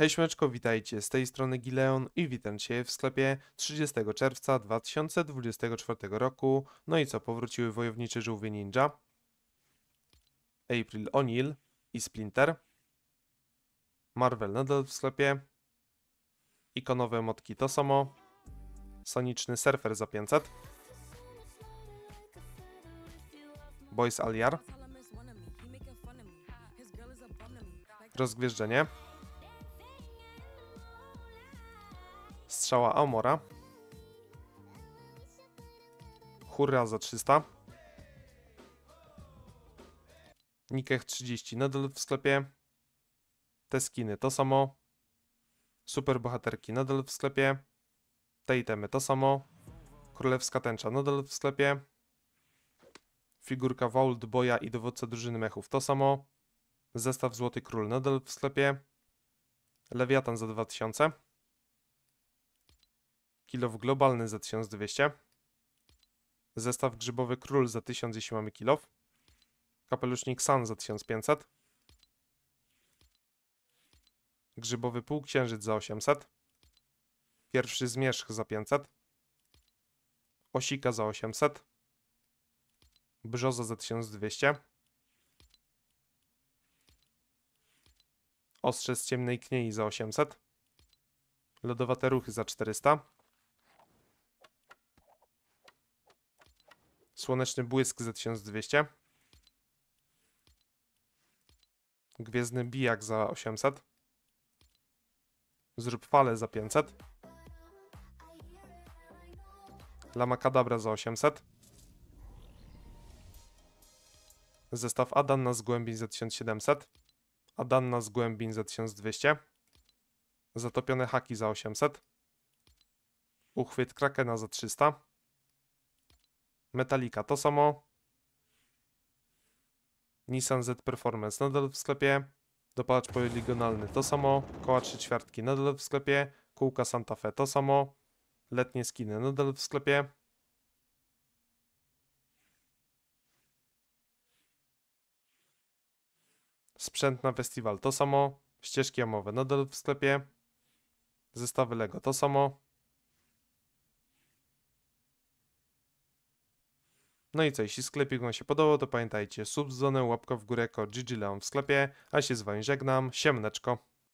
Hej śmieczko, witajcie, z tej strony Gileon i witam Cię w sklepie 30 czerwca 2024 roku. No i co, powróciły wojownicze żółwie ninja, April O'Neil i Splinter, Marvel nadal w sklepie, ikonowe motki to samo, soniczny surfer za 500, Boys Aliar, rozgwieżdżenie, strzała Amora. Hurra za 300. Nikech 30. Nadal w sklepie. Te skiny to samo. Super bohaterki nadal w sklepie. Te itemy to samo. Królewska tęcza nadal w sklepie. Figurka Vault Boya i dowódca drużyny mechów to samo. Zestaw Złoty Król nadal w sklepie. Lewiatan za 2000. Kilow globalny za 1200. Zestaw grzybowy król za 1000, jeśli mamy kilow. Kapelusznik Sun za 1500. Grzybowy półksiężyc za 800. Pierwszy zmierzch za 500. Osika za 800. Brzoza za 1200. Ostrze z ciemnej kniei za 800. Lodowate ruchy za 400. Słoneczny błysk za 1200. Gwiezdny bijak za 800. Zrób falę za 500. Lama kadabra za 800. Zestaw Adanna z głębin za 1700. Adanna z głębin za 1200. Zatopione haki za 800. Uchwyt Krakena za 300. Metallica to samo. Nissan Z Performance nadal w sklepie. Dopalacz poligonalny to samo. Koła trzy ćwiartki nadal w sklepie. Kółka Santa Fe to samo. Letnie skiny nadal w sklepie. Sprzęt na festiwal to samo. Ścieżki jamowe nadal w sklepie. Zestawy Lego to samo. No i co, jeśli sklepik Wam się podobał, to pamiętajcie, subzonę, łapka w górę ko GG Leon w sklepie, a się z Wami żegnam, siemneczko.